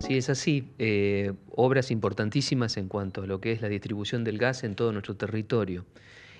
Sí, es así. Eh, obras importantísimas en cuanto a lo que es la distribución del gas en todo nuestro territorio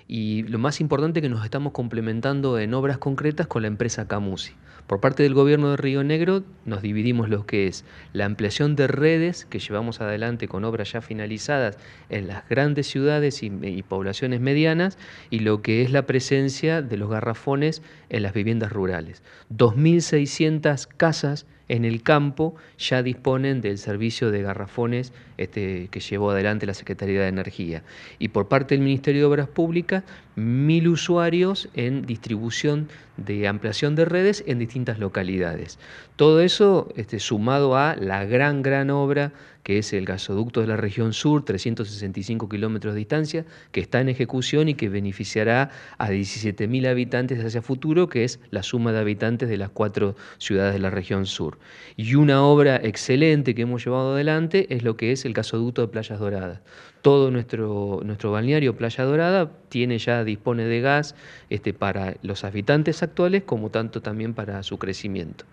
y lo más importante que nos estamos complementando en obras concretas con la empresa Camusi. Por parte del gobierno de Río Negro nos dividimos lo que es la ampliación de redes que llevamos adelante con obras ya finalizadas en las grandes ciudades y, poblaciones medianas y lo que es la presencia de los garrafones en las viviendas rurales. 2.600 casas en el campo ya disponen del servicio de garrafones este, que llevó adelante la Secretaría de Energía. Y por parte del Ministerio de Obras Públicas, mil usuarios en distribución de ampliación de redes en distintas localidades. Todo eso este, sumado a la gran, gran obra que es el gasoducto de la región sur, 365 kilómetros de distancia, que está en ejecución y que beneficiará a 17.000 habitantes hacia futuro, que es la suma de habitantes de las cuatro ciudades de la región sur. Y una obra excelente que hemos llevado adelante es lo que es el gasoducto de Playas Doradas. Todo nuestro, nuestro balneario Playa Dorada tiene ya dispone de gas este, para los habitantes actuales como tanto también para su crecimiento.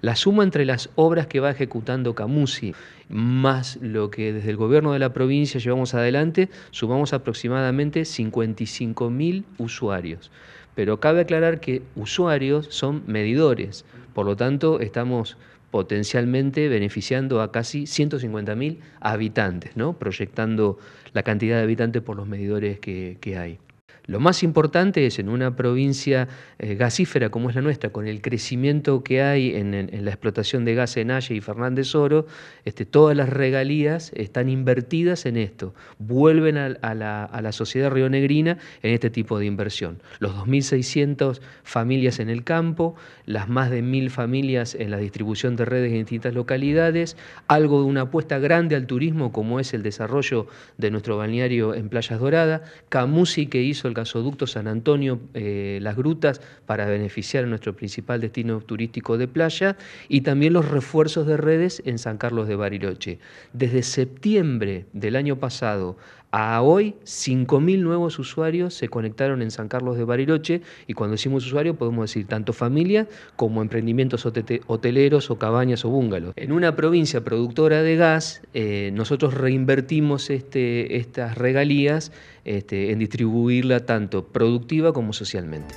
La suma entre las obras que va ejecutando Camusi más lo que desde el gobierno de la provincia llevamos adelante, sumamos aproximadamente 55.000 usuarios. Pero cabe aclarar que usuarios son medidores, por lo tanto estamos potencialmente beneficiando a casi 150.000 habitantes, ¿no? proyectando la cantidad de habitantes por los medidores que hay. Lo más importante es en una provincia eh, gasífera como es la nuestra, con el crecimiento que hay en, la explotación de gas en Halle y Fernández Oro, este, todas las regalías están invertidas en esto, vuelven a, la, a la, sociedad rionegrina en este tipo de inversión. Los 2.600 familias en el campo, las más de 1.000 familias en la distribución de redes en distintas localidades, algo de una apuesta grande al turismo como es el desarrollo de nuestro balneario en Playas Doradas, Camusi que hizo el gasoducto San Antonio, eh, las grutas, para beneficiar a nuestro principal destino turístico de playa, y también los refuerzos de redes en San Carlos de Bariloche. Desde septiembre del año pasado a hoy, 5.000 nuevos usuarios se conectaron en San Carlos de Bariloche y cuando decimos usuario podemos decir tanto familia como emprendimientos hoteleros o cabañas o búngalos. En una provincia productora de gas, eh, nosotros reinvertimos este, estas regalías este, en distribuirla tanto productiva como socialmente.